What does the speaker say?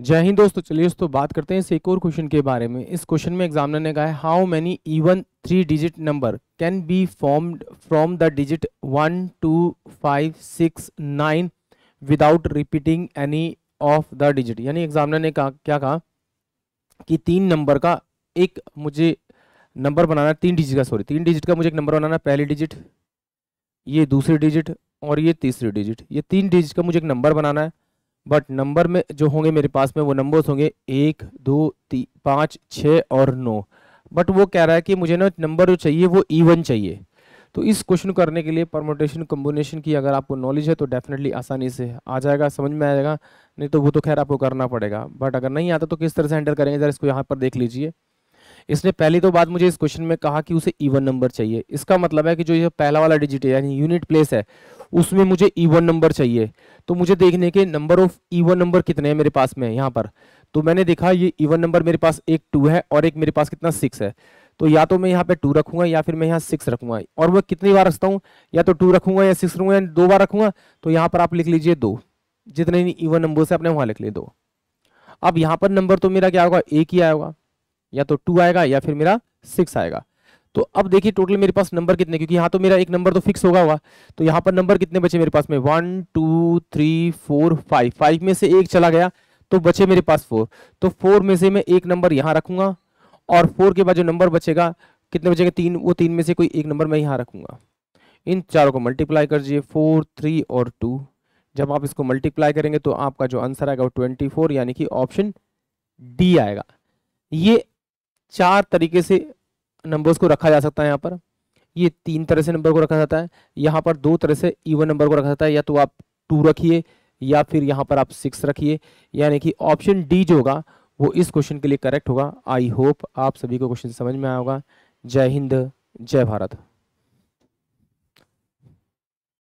जय हिंद दोस्तों चलिए दोस्तों बात करते हैं एक और क्वेश्चन के बारे में इस क्वेश्चन में एग्जामिनर ने कहा है how many even three digit number can be formed from the digit one two five six nine without repeating any of the digit यानी एग्जामिनर ने कहा क्या कहा कि तीन नंबर का एक मुझे नंबर बनाना तीन डिजिट का सॉरी तीन डिजिट का मुझे एक नंबर बनाना पहली डिजिट ये दूसरी डिजिट और ये तीसरी डिजिट ये तीन डिजिट का मुझे एक नंबर बनाना है बट नंबर में जो होंगे मेरे पास में वो नंबर्स होंगे एक दो तीन पाँच छः और नौ बट वो कह रहा है कि मुझे ना नंबर जो चाहिए वो इवन चाहिए तो इस क्वेश्चन करने के लिए परमोटेशन कम्बिनेशन की अगर आपको नॉलेज है तो डेफिनेटली आसानी से आ जाएगा समझ में आ जाएगा नहीं तो वो तो खैर आपको करना पड़ेगा बट अगर नहीं आता तो किस तरह से हैंडल करेंगे जरा इसको यहाँ पर देख लीजिए इसने पहली तो बात मुझे इस क्वेश्चन में कहा कि उसे इवन नंबर चाहिए इसका मतलब है कि जो ये पहला वाला डिजिट है यानी यूनिट प्लेस है उसमें मुझे इवन नंबर चाहिए तो मुझे देखने के नंबर ऑफ इवन नंबर कितने हैं मेरे पास में यहाँ पर तो मैंने देखा ये इवन नंबर मेरे पास एक टू है और एक मेरे पास कितना सिक्स है तो या तो मैं यहाँ पे टू रखूंगा या फिर मैं यहाँ सिक्स रखूंगा और मैं कितनी बार रखता हूँ या तो टू रखूंगा या सिक्स रखूंगा या दो बार रखूंगा तो यहाँ पर आप लिख लीजिए दो जितने इवन नंबर से आपने वहाँ लिख लिए दो अब यहाँ पर नंबर तो मेरा क्या होगा एक ही आएगा या तो टू आएगा या फिर मेरा सिक्स आएगा तो अब देखिए टोटल मेरे पास नंबर कितने क्योंकि यहाँ तो मेरा एक नंबर तो फिक्स होगा हुआ तो यहाँ पर नंबर कितने बचे मेरे पास में one two three four five five में से एक चला गया तो बचे मेरे पास फोर तो फोर में से मैं एक नंबर यहाँ रखूंगा और फोर के बाद जो नंबर बचेगा कितने बचेगा तीन वो तीन में से कोई एक नंबर मैं यहाँ रखूंगा इन चारों को मल्टीप्लाई कर दीजिए फोर थ्री और टू जब आप इसको मल्टीप्लाई करेंगे तो आपका जो आंसर आएगा वो ट्वेंटी फोर यानी कि ऑप्शन डी आएगा ये चार तरीके से नंबर्स को रखा जा सकता है यहाँ पर ये तीन तरह से नंबर को रखा जाता है यहाँ पर दो तरह से इवन नंबर को रखा जाता है या तो आप टू रखिए या फिर यहाँ पर आप सिक्स रखिए यानी कि ऑप्शन डी जो होगा वो इस क्वेश्चन के लिए करेक्ट होगा आई होप आप सभी को क्वेश्चन समझ में आया होगा जय हिंद जय भारत